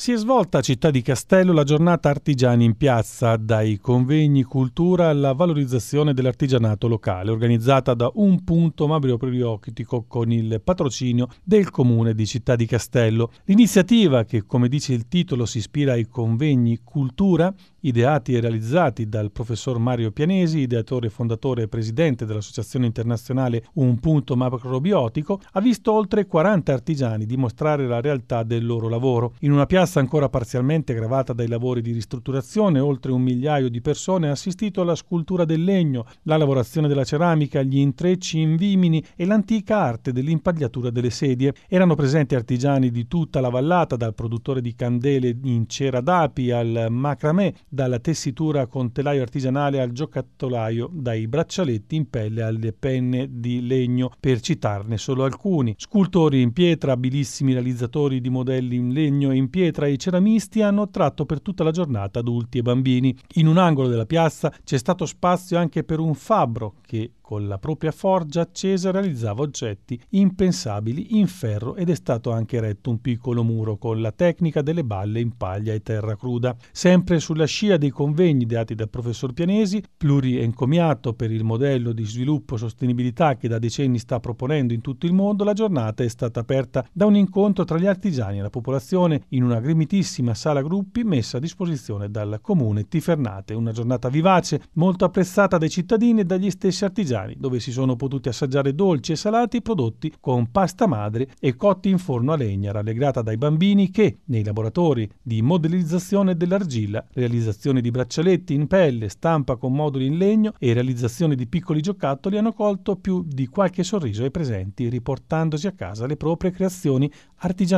Si è svolta a Città di Castello la giornata Artigiani in piazza, dai convegni cultura alla valorizzazione dell'artigianato locale, organizzata da un punto Mabrio Priocchitico con il patrocinio del comune di Città di Castello. L'iniziativa, che come dice il titolo si ispira ai convegni cultura, ideati e realizzati dal professor Mario Pianesi, ideatore, fondatore e presidente dell'Associazione Internazionale Un Punto Macrobiotico, ha visto oltre 40 artigiani dimostrare la realtà del loro lavoro. In una piazza ancora parzialmente gravata dai lavori di ristrutturazione, oltre un migliaio di persone ha assistito alla scultura del legno, la lavorazione della ceramica, gli intrecci in vimini e l'antica arte dell'impagliatura delle sedie. Erano presenti artigiani di tutta la vallata, dal produttore di candele in cera d'api al macramè, dalla tessitura con telaio artigianale al giocattolaio, dai braccialetti in pelle alle penne di legno, per citarne solo alcuni. Scultori in pietra, abilissimi realizzatori di modelli in legno e in pietra e ceramisti hanno attratto per tutta la giornata adulti e bambini. In un angolo della piazza c'è stato spazio anche per un fabbro che con la propria forgia accesa realizzava oggetti impensabili in ferro ed è stato anche eretto un piccolo muro con la tecnica delle balle in paglia e terra cruda. Sempre sulla scia dei convegni dati dal professor Pianesi, pluriencomiato per il modello di sviluppo e sostenibilità che da decenni sta proponendo in tutto il mondo, la giornata è stata aperta da un incontro tra gli artigiani e la popolazione in una grimitissima sala gruppi messa a disposizione dal comune Tifernate, una giornata vivace, molto apprezzata dai cittadini e dagli stessi Servizi Artigiani, dove si sono potuti assaggiare dolci e salati prodotti con pasta madre e cotti in forno a legna, rallegrata dai bambini che, nei laboratori di modellizzazione dell'argilla, realizzazione di braccialetti in pelle, stampa con moduli in legno e realizzazione di piccoli giocattoli, hanno colto più di qualche sorriso ai presenti, riportandosi a casa le proprie creazioni artigianali.